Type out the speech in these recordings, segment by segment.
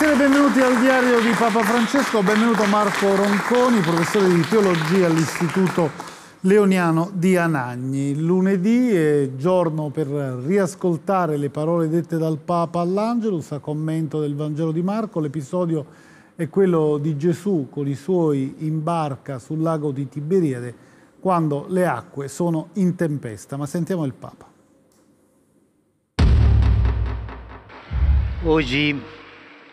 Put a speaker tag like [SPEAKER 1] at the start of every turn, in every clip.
[SPEAKER 1] Buonasera e benvenuti al diario di Papa Francesco, benvenuto Marco Ronconi, professore di teologia all'Istituto Leoniano di Anagni. Lunedì è giorno per riascoltare le parole dette dal Papa all'Angelus a commento del Vangelo di Marco, l'episodio è quello di Gesù con i suoi in barca sul lago di Tiberiade quando le acque sono in tempesta, ma sentiamo il Papa.
[SPEAKER 2] Oggi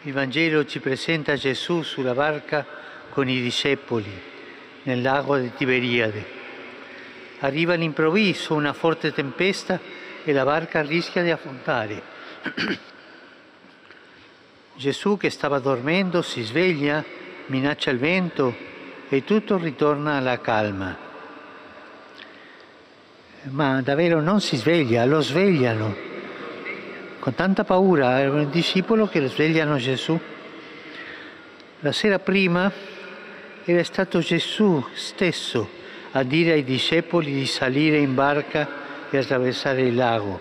[SPEAKER 2] il Vangelo ci presenta Gesù sulla barca con i discepoli nel lago di Tiberiade. Arriva all'improvviso una forte tempesta e la barca rischia di affondare. Gesù che stava dormendo si sveglia, minaccia il vento e tutto ritorna alla calma. Ma davvero non si sveglia, lo svegliano con tanta paura, erano un discepolo che svegliano Gesù. La sera prima era stato Gesù stesso a dire ai discepoli di salire in barca e attraversare il lago.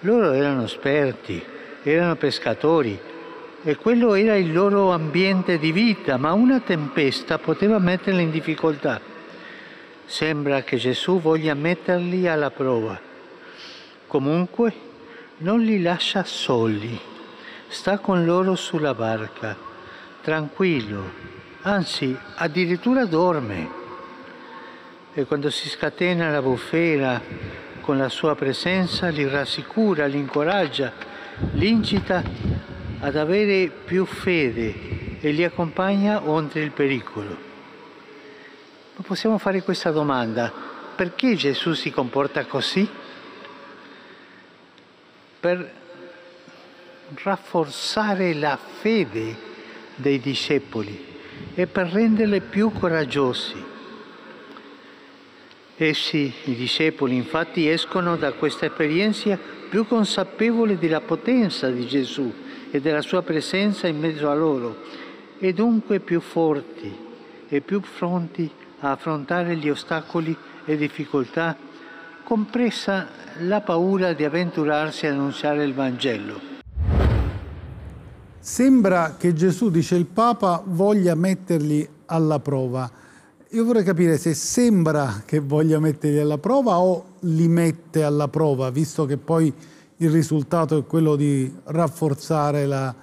[SPEAKER 2] Loro erano esperti, erano pescatori e quello era il loro ambiente di vita, ma una tempesta poteva metterli in difficoltà. Sembra che Gesù voglia metterli alla prova. Comunque non li lascia soli, sta con loro sulla barca, tranquillo, anzi addirittura dorme. E quando si scatena la bufera con la sua presenza li rassicura, li incoraggia, li incita ad avere più fede e li accompagna oltre il pericolo. Ma possiamo fare questa domanda, perché Gesù si comporta così? per rafforzare la fede dei discepoli e per renderli più coraggiosi. Essi, i discepoli, infatti, escono da questa esperienza più consapevoli della potenza di Gesù e della sua presenza in mezzo a loro e dunque più forti e più pronti a affrontare gli ostacoli e difficoltà compresa la paura di avventurarsi a annunciare il Vangelo.
[SPEAKER 1] Sembra che Gesù, dice il Papa, voglia metterli alla prova. Io vorrei capire se sembra che voglia metterli alla prova o li mette alla prova, visto che poi il risultato è quello di rafforzare la,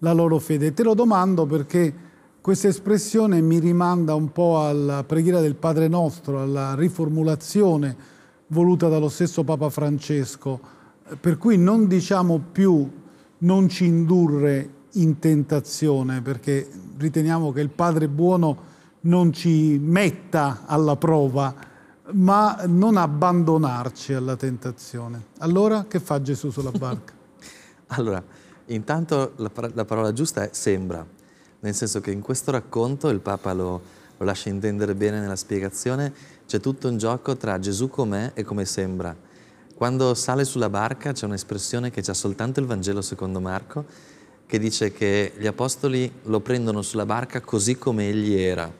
[SPEAKER 1] la loro fede. Te lo domando perché questa espressione mi rimanda un po' alla preghiera del Padre Nostro, alla riformulazione voluta dallo stesso Papa Francesco, per cui non diciamo più non ci indurre in tentazione, perché riteniamo che il Padre buono non ci metta alla prova, ma non abbandonarci alla tentazione. Allora che fa Gesù sulla barca?
[SPEAKER 3] allora, intanto la, la, parola giusta è sembra, nel senso che in questo racconto il Papa lo lo lascia intendere bene nella spiegazione, c'è tutto un gioco tra Gesù com'è e come sembra. Quando sale sulla barca c'è un'espressione che c'ha soltanto il Vangelo secondo Marco, che dice che gli apostoli lo prendono sulla barca così come egli era.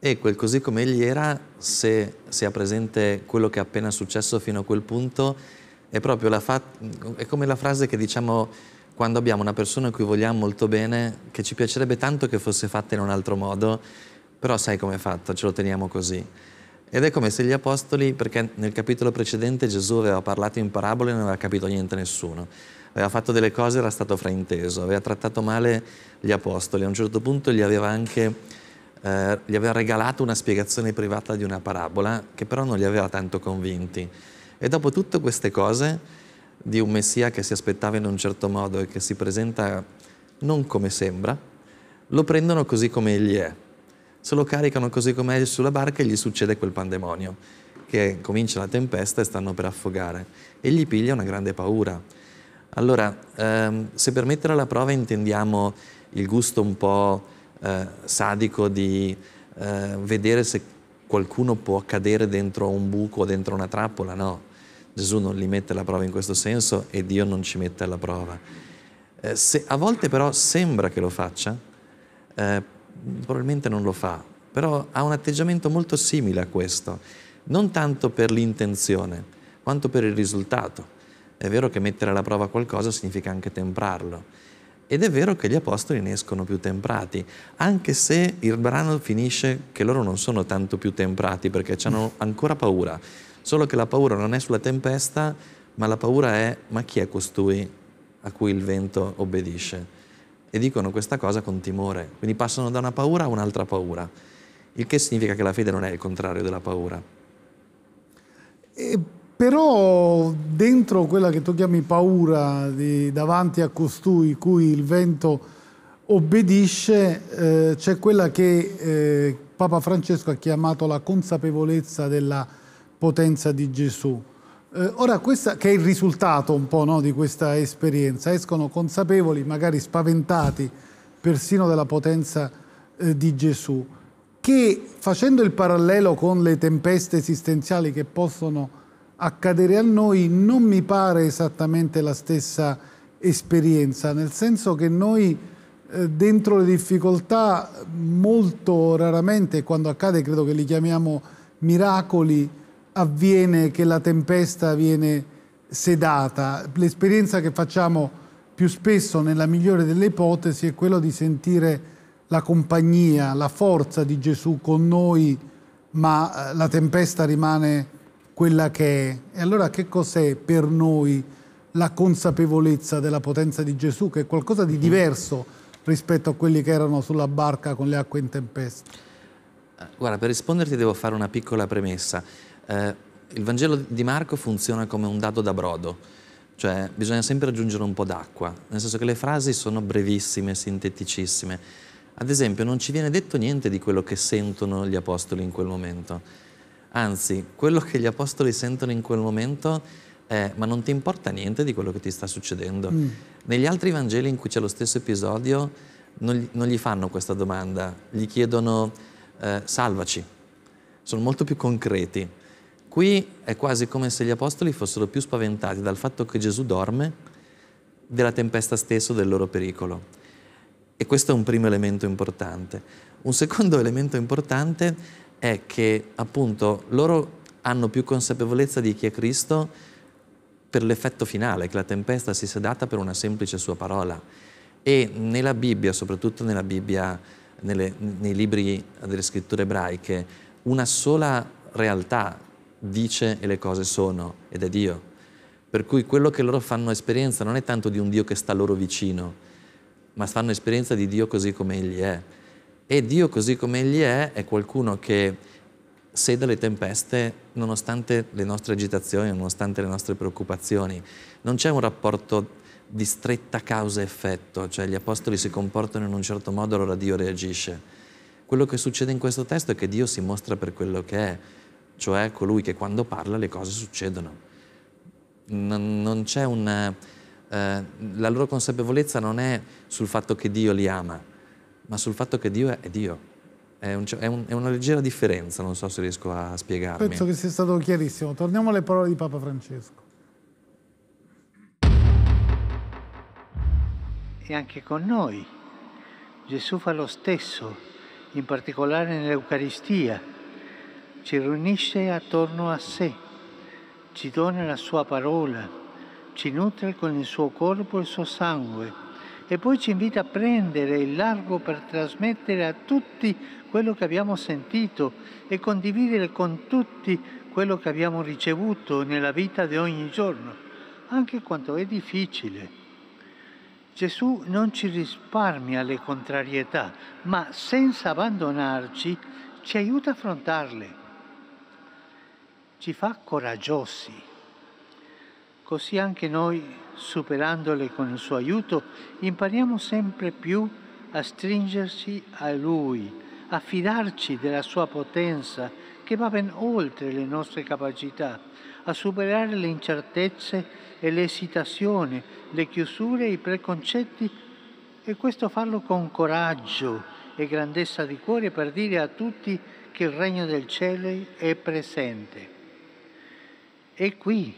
[SPEAKER 3] E quel così come egli era, se si ha presente quello che è appena successo fino a quel punto, è proprio la fa- è come la frase che diciamo quando abbiamo una persona a cui vogliamo molto bene, che ci piacerebbe tanto che fosse fatta in un altro modo, però sai com'è fatto, ce lo teniamo così. Ed è come se gli apostoli, perché nel capitolo precedente Gesù aveva parlato in parabole e non aveva capito niente nessuno, aveva fatto delle cose, era stato frainteso, aveva trattato male gli apostoli, a un certo punto gli aveva anche eh, gli aveva regalato una spiegazione privata di una parabola che però non li aveva tanto convinti. E dopo tutte queste cose di un Messia che si aspettava in un certo modo e che si presenta non come sembra, lo prendono così come egli è se lo caricano così com'è sulla barca e gli succede quel pandemonio, che comincia la tempesta e stanno per affogare. E gli piglia una grande paura. Allora, ehm, se per mettere alla prova intendiamo il gusto un po' eh, sadico di eh, vedere se qualcuno può cadere dentro un buco o dentro una trappola, no. Gesù non li mette alla prova in questo senso e Dio non ci mette alla prova. Eh, se, a volte però sembra che lo faccia, eh, probabilmente non lo fa, però ha un atteggiamento molto simile a questo, non tanto per l'intenzione, quanto per il risultato. È vero che mettere alla prova qualcosa significa anche temprarlo. Ed è vero che gli apostoli ne escono più temprati, anche se il brano finisce che loro non sono tanto più temprati perché hanno mm. ancora paura, solo che la paura non è sulla tempesta, ma la paura è ma chi è costui a cui il vento obbedisce? e dicono questa cosa con timore, quindi passano da una paura a un'altra paura, il che significa che la fede non è il contrario della paura.
[SPEAKER 1] E però dentro quella che tu chiami paura di, davanti a costui cui il vento obbedisce, eh, c'è quella che eh, Papa Francesco ha chiamato la consapevolezza della potenza di Gesù. Eh, ora, questo che è il risultato un po' no, di questa esperienza, escono consapevoli, magari spaventati, persino della potenza eh, di Gesù, che facendo il parallelo con le tempeste esistenziali che possono accadere a noi, non mi pare esattamente la stessa esperienza, nel senso che noi eh, dentro le difficoltà molto raramente, quando accade credo che li chiamiamo miracoli, avviene che la tempesta viene sedata. L'esperienza che facciamo più spesso, nella migliore delle ipotesi, è quella di sentire la compagnia, la forza di Gesù con noi, ma eh, la tempesta rimane quella che è. E allora che cos'è per noi la consapevolezza della potenza di Gesù, che è qualcosa di diverso rispetto a quelli che erano sulla barca con le acque in tempesta?
[SPEAKER 3] Guarda, per risponderti devo fare una piccola premessa eh, il Vangelo di Marco funziona come un dado da brodo, cioè bisogna sempre aggiungere un po' d'acqua, nel senso che le frasi sono brevissime, sinteticissime. Ad esempio non ci viene detto niente di quello che sentono gli apostoli in quel momento, anzi quello che gli apostoli sentono in quel momento è ma non ti importa niente di quello che ti sta succedendo. Mm. Negli altri Vangeli in cui c'è lo stesso episodio non, non gli fanno questa domanda, gli chiedono eh, salvaci, sono molto più concreti. Qui è quasi come se gli apostoli fossero più spaventati dal fatto che Gesù dorme della tempesta stessa, del loro pericolo. E questo è un primo elemento importante. Un secondo elemento importante è che appunto loro hanno più consapevolezza di chi è Cristo per l'effetto finale, che la tempesta si sia data per una semplice sua parola. E nella Bibbia, soprattutto nella Bibbia, nelle, nei libri delle scritture ebraiche, una sola realtà dice e le cose sono ed è Dio. Per cui quello che loro fanno esperienza non è tanto di un Dio che sta loro vicino, ma fanno esperienza di Dio così come Egli è. E Dio così come Egli è è qualcuno che sede le tempeste nonostante le nostre agitazioni, nonostante le nostre preoccupazioni. Non c'è un rapporto di stretta causa-effetto, cioè gli apostoli si comportano in un certo modo, allora Dio reagisce. Quello che succede in questo testo è che Dio si mostra per quello che è, cioè colui che quando parla le cose succedono. Non, non c'è una... Eh, la loro consapevolezza non è sul fatto che Dio li ama, ma sul fatto che Dio è, è Dio. È, un, cioè, è, un, è, una leggera differenza, non so se riesco a spiegarmi. Penso che
[SPEAKER 1] sia stato chiarissimo. Torniamo alle parole di Papa Francesco.
[SPEAKER 2] E anche con noi. Gesù fa lo stesso, in particolare nell'Eucaristia ci riunisce attorno a sé, ci dona la sua parola, ci nutre con il suo corpo e il suo sangue e poi ci invita a prendere il largo per trasmettere a tutti quello che abbiamo sentito e condividere con tutti quello che abbiamo ricevuto nella vita di ogni giorno, anche quando è difficile. Gesù non ci risparmia le contrarietà, ma senza abbandonarci ci aiuta a affrontarle ci fa coraggiosi. Così anche noi, superandole con il suo aiuto, impariamo sempre più a stringersi a Lui, a fidarci della sua potenza che va ben oltre le nostre capacità, a superare le incertezze e l'esitazione, le chiusure e i preconcetti e questo farlo con coraggio e grandezza di cuore per dire a tutti che il regno del cielo è presente è qui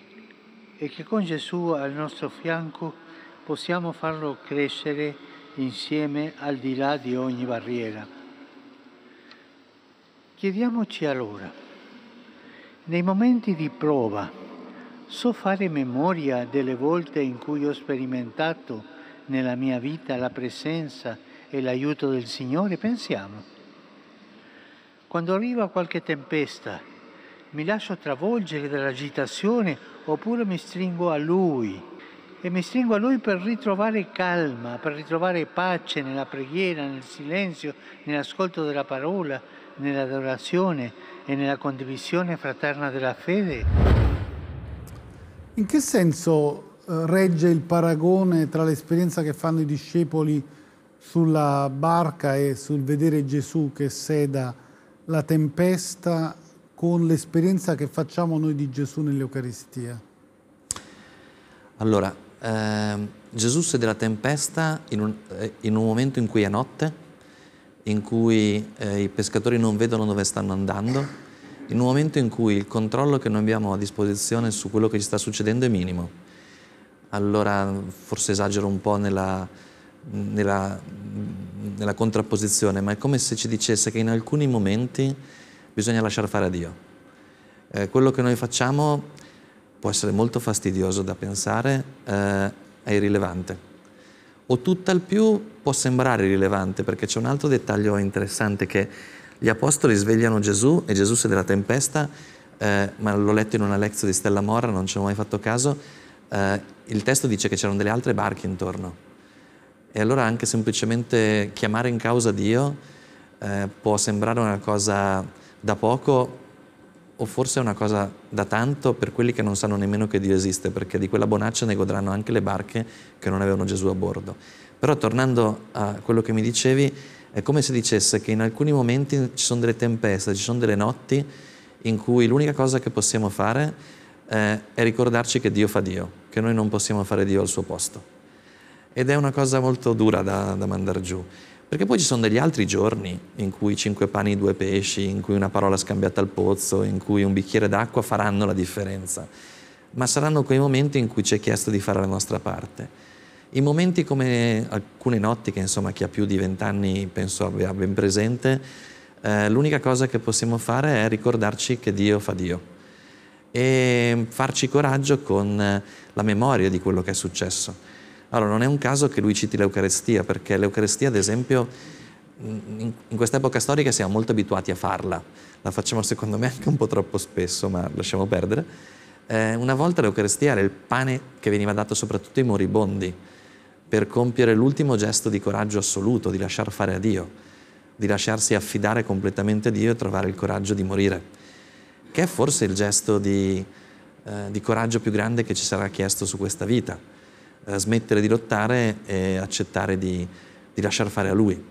[SPEAKER 2] e che con Gesù al nostro fianco possiamo farlo crescere insieme al di là di ogni barriera. Chiediamoci allora, nei momenti di prova, so fare memoria delle volte in cui ho sperimentato nella mia vita la presenza e l'aiuto del Signore? Pensiamo. Quando arriva qualche tempesta mi lascio travolgere dall'agitazione oppure mi stringo a Lui. E mi stringo a Lui per ritrovare calma, per ritrovare pace nella preghiera, nel silenzio, nell'ascolto della parola, nell'adorazione e nella condivisione fraterna della fede.
[SPEAKER 1] In che senso eh, regge il paragone tra l'esperienza che fanno i discepoli sulla barca e sul vedere Gesù che seda la tempesta con l'esperienza che facciamo noi di Gesù nell'Eucaristia?
[SPEAKER 3] Allora, eh, Gesù siede della tempesta in un, eh, in un, momento in cui è notte, in cui eh, i pescatori non vedono dove stanno andando, in un momento in cui il controllo che noi abbiamo a disposizione su quello che ci sta succedendo è minimo. Allora, forse esagero un po' nella, nella, nella contrapposizione, ma è come se ci dicesse che in alcuni momenti bisogna lasciar fare a Dio. Eh, quello che noi facciamo può essere molto fastidioso da pensare, eh, è irrilevante. O tutt'al più può sembrare irrilevante, perché c'è un altro dettaglio interessante che gli apostoli svegliano Gesù e Gesù siede alla tempesta, eh, ma l'ho letto in una lezione di Stella Morra, non ci ho mai fatto caso, eh, il testo dice che c'erano delle altre barche intorno. E allora anche semplicemente chiamare in causa Dio eh, può sembrare una cosa da poco o forse è una cosa da tanto per quelli che non sanno nemmeno che Dio esiste, perché di quella bonaccia ne godranno anche le barche che non avevano Gesù a bordo. Però tornando a quello che mi dicevi, è come se dicesse che in alcuni momenti ci sono delle tempeste, ci sono delle notti in cui l'unica cosa che possiamo fare eh, è ricordarci che Dio fa Dio, che noi non possiamo fare Dio al suo posto. Ed è una cosa molto dura da, da mandare giù. Perché poi ci sono degli altri giorni in cui cinque pani e due pesci, in cui una parola scambiata al pozzo, in cui un bicchiere d'acqua faranno la differenza. Ma saranno quei momenti in cui ci è chiesto di fare la nostra parte. In momenti come alcune notti, che insomma chi ha più di vent'anni penso abbia ben presente, eh, l'unica cosa che possiamo fare è ricordarci che Dio fa Dio e farci coraggio con la memoria di quello che è successo. Allora non è un caso che lui citi l'Eucarestia, perché l'Eucarestia ad esempio in, in questa epoca storica siamo molto abituati a farla, la facciamo secondo me anche un po' troppo spesso, ma lasciamo perdere. Eh, una volta l'Eucarestia era il pane che veniva dato soprattutto ai moribondi per compiere l'ultimo gesto di coraggio assoluto, di lasciar fare a Dio, di lasciarsi affidare completamente a Dio e trovare il coraggio di morire, che è forse il gesto di, eh, di coraggio più grande che ci sarà chiesto su questa vita eh, smettere di lottare e accettare di, di lasciar fare a Lui.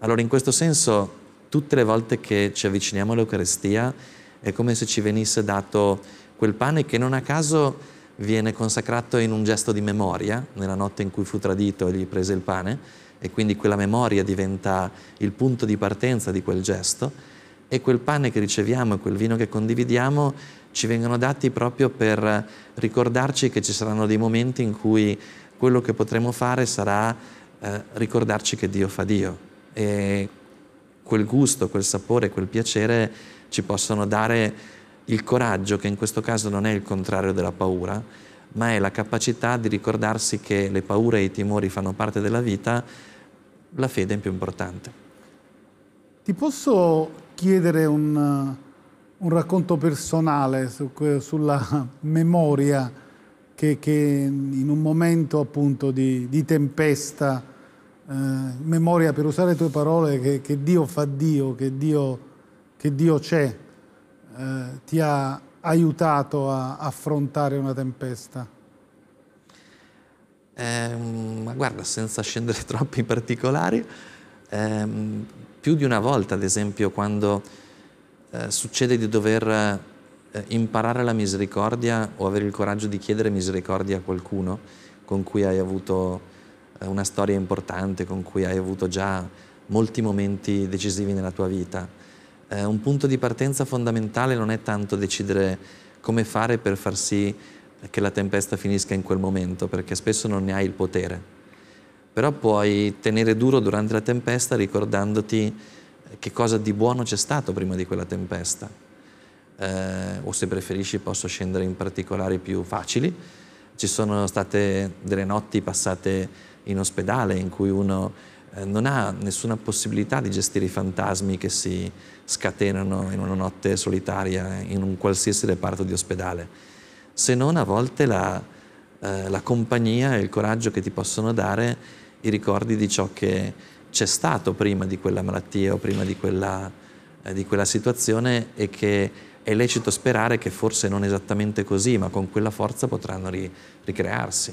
[SPEAKER 3] Allora in questo senso tutte le volte che ci avviciniamo all'Eucarestia è come se ci venisse dato quel pane che non a caso viene consacrato in un gesto di memoria, nella notte in cui fu tradito e gli prese il pane, e quindi quella memoria diventa il punto di partenza di quel gesto, e quel pane che riceviamo e quel vino che condividiamo ci vengono dati proprio per ricordarci che ci saranno dei momenti in cui quello che potremo fare sarà eh, ricordarci che Dio fa Dio e quel gusto, quel sapore, quel piacere ci possono dare il coraggio che in questo caso non è il contrario della paura, ma è la capacità di ricordarsi che le paure e i timori fanno parte della vita, la fede è più importante.
[SPEAKER 1] Ti posso chiedere un, un racconto personale su, sulla memoria che, che, in un momento appunto di, di tempesta, eh, memoria per usare le tue parole, che, che Dio fa Dio, che Dio, c'è, eh, ti ha aiutato a affrontare una tempesta?
[SPEAKER 3] Eh, ma guarda, senza scendere troppo in particolari, ehm, più di una volta, ad esempio, quando eh, succede di dover eh, imparare la misericordia o avere il coraggio di chiedere misericordia a qualcuno con cui hai avuto eh, una storia importante, con cui hai avuto già molti momenti decisivi nella tua vita. Eh, un punto di partenza fondamentale non è tanto decidere come fare per far sì che la tempesta finisca in quel momento, perché spesso non ne hai il potere. Però puoi tenere duro durante la tempesta ricordandoti che cosa di buono c'è stato prima di quella tempesta. Eh, o se preferisci posso scendere in particolari più facili. Ci sono state delle notti passate in ospedale in cui uno eh, non ha nessuna possibilità di gestire i fantasmi che si scatenano in una notte solitaria in un qualsiasi reparto di ospedale, se non a volte la, eh, la compagnia e il coraggio che ti possono dare i ricordi di ciò che c'è stato prima di quella malattia o prima di quella, eh, di quella situazione e che è lecito sperare che forse non esattamente così, ma con quella forza potranno ri ricrearsi.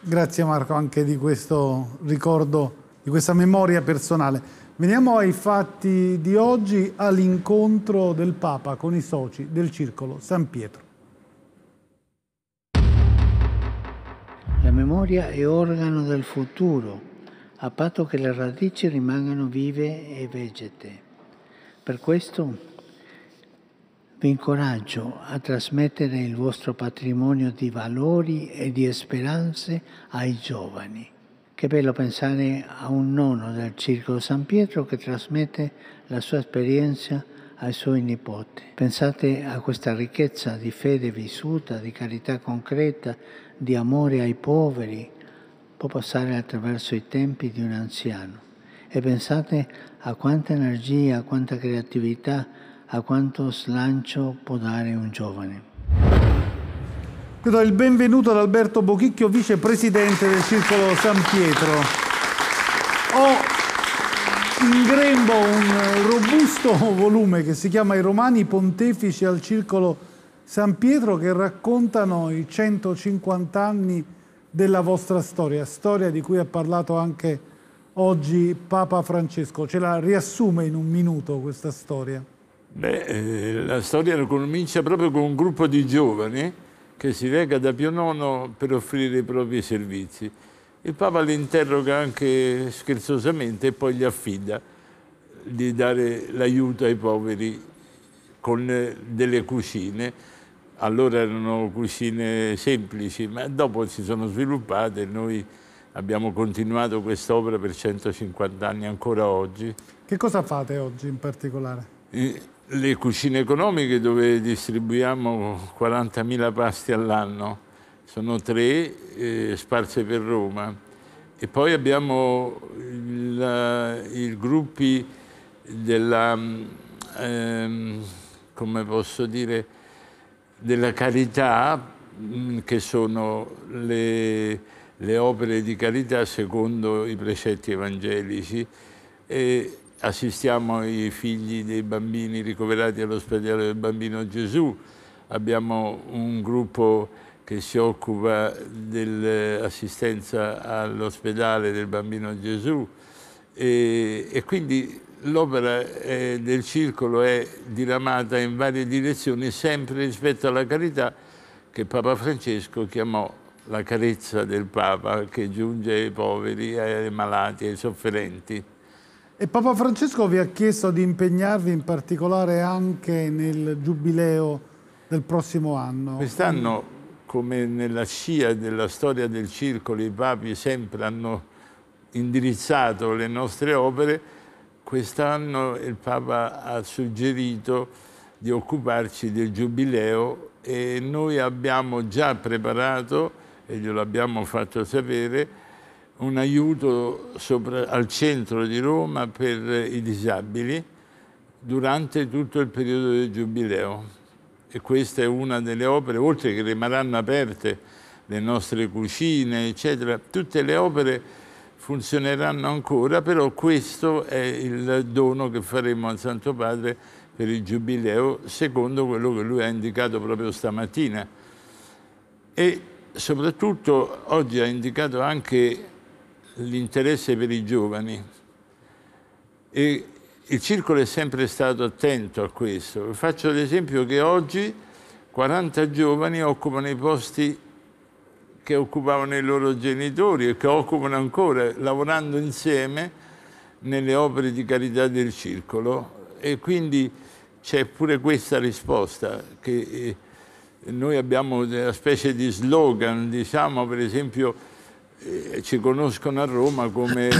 [SPEAKER 1] Grazie Marco anche di questo ricordo, di questa memoria personale. Veniamo ai fatti di oggi, all'incontro del Papa con i soci del Circolo San Pietro.
[SPEAKER 2] La memoria è organo del futuro a patto che le radici rimangano vive e vegete. Per questo vi incoraggio a trasmettere il vostro patrimonio di valori e di speranze ai giovani. Che bello pensare a un nono del Circolo San Pietro che trasmette la sua esperienza ai suoi nipoti. Pensate a questa ricchezza di fede vissuta, di carità concreta, di amore ai poveri, può passare attraverso i tempi di un anziano. E pensate a quanta energia, a quanta creatività, a quanto slancio può dare un giovane. Do il benvenuto ad
[SPEAKER 1] Alberto Bochicchio, vicepresidente del Circolo San Pietro. Ho in grembo un robusto volume che si chiama I Romani Pontefici al Circolo San Pietro che raccontano i 150 anni della vostra storia, storia di cui ha parlato anche oggi Papa Francesco. Ce la riassume in un minuto questa storia?
[SPEAKER 4] Beh, eh, la storia comincia proprio con un gruppo di giovani che si reca da Pio IX per offrire i propri servizi. Il Papa li interroga anche scherzosamente e poi gli affida di dare l'aiuto ai poveri con delle cucine allora erano cucine semplici, ma dopo si sono sviluppate e noi abbiamo continuato quest'opera per 150 anni ancora oggi.
[SPEAKER 1] Che cosa fate oggi in particolare?
[SPEAKER 4] Le cucine economiche dove distribuiamo 40.000 pasti all'anno, sono tre eh, sparse per Roma. E poi abbiamo i gruppi della, mm, ehm, come posso dire, della carità, mm, che sono le, le, opere di carità secondo i precetti evangelici. E assistiamo ai figli dei bambini ricoverati all'ospedale del bambino Gesù, abbiamo un gruppo che si occupa dell'assistenza all'ospedale del bambino Gesù e, e quindi l'opera eh, del circolo è diramata in varie direzioni, sempre rispetto alla carità che Papa Francesco chiamò la carezza del Papa che giunge ai poveri, ai malati, ai sofferenti.
[SPEAKER 1] E Papa Francesco vi ha chiesto di impegnarvi in particolare anche nel giubileo del prossimo anno. Quest'anno,
[SPEAKER 4] come nella scia della storia del circolo, i papi sempre hanno indirizzato le nostre opere, Quest'anno il Papa ha suggerito di occuparci del Giubileo e noi abbiamo già preparato, e glielo abbiamo fatto sapere, un aiuto sopra, al centro di Roma per i disabili durante tutto il periodo del Giubileo. E questa è una delle opere, oltre che rimarranno aperte le nostre cucine, eccetera, tutte le opere funzioneranno ancora, però questo è il dono che faremo al Santo Padre per il Giubileo, secondo quello che lui ha indicato proprio stamattina. E soprattutto oggi ha indicato anche l'interesse per i giovani. E il circolo è sempre stato attento a questo. Faccio l'esempio che oggi 40 giovani occupano i posti che occupavano i loro genitori e che occupano ancora, lavorando insieme nelle opere di carità del circolo. E quindi c'è pure questa risposta, che eh, noi abbiamo una specie di slogan, diciamo per esempio, eh, ci conoscono a Roma come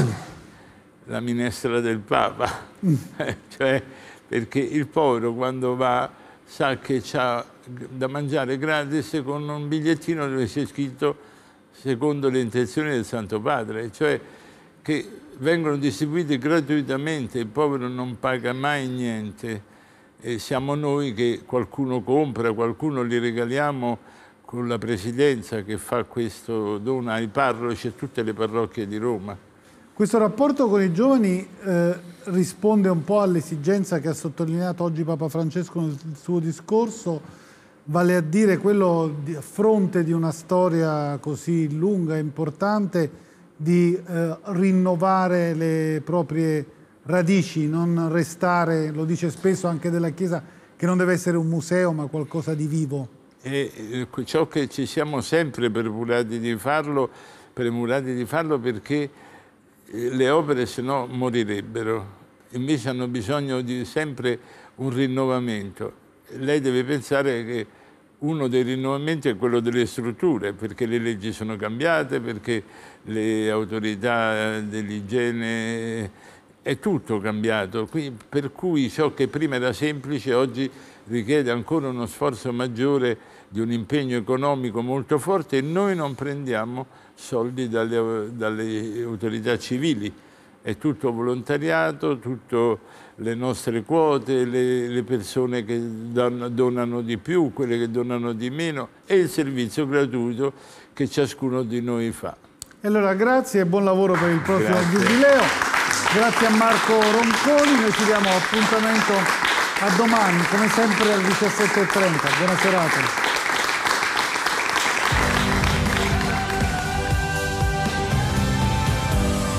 [SPEAKER 4] la minestra del Papa, mm. cioè perché il povero quando va sa che c'ha da mangiare gratis con un bigliettino dove c'è scritto secondo le intenzioni del Santo Padre, cioè che vengono distribuiti gratuitamente, il povero non paga mai niente e siamo noi che qualcuno compra, qualcuno li regaliamo con la Presidenza che fa questo dono ai parroci e a tutte le parrocchie di Roma.
[SPEAKER 1] Questo rapporto con i giovani eh, risponde un po' all'esigenza che ha sottolineato oggi Papa Francesco nel suo discorso, vale a dire quello di, a fronte di una storia così lunga e importante di eh, rinnovare le proprie radici, non restare, lo dice spesso anche della Chiesa, che non deve essere un museo ma qualcosa di vivo.
[SPEAKER 4] E eh, ciò che ci siamo sempre premurati di farlo, premurati di farlo perché eh, le opere se no morirebbero, invece hanno bisogno di sempre un rinnovamento. Lei deve pensare che uno dei rinnovamenti è quello delle strutture, perché le leggi sono cambiate, perché le autorità dell'igiene è tutto cambiato, per cui ciò che prima era semplice oggi richiede ancora uno sforzo maggiore di un impegno economico molto forte e noi non prendiamo soldi dalle, dalle autorità civili, è tutto volontariato, tutte le nostre quote, le, le persone che danno, donano di più, quelle che donano di meno e il servizio gratuito che ciascuno di noi fa.
[SPEAKER 1] E allora grazie e buon lavoro per il prossimo grazie. giubileo. Grazie a Marco Ronconi, noi ci diamo appuntamento a domani, come sempre alle 17.30. Buona serata.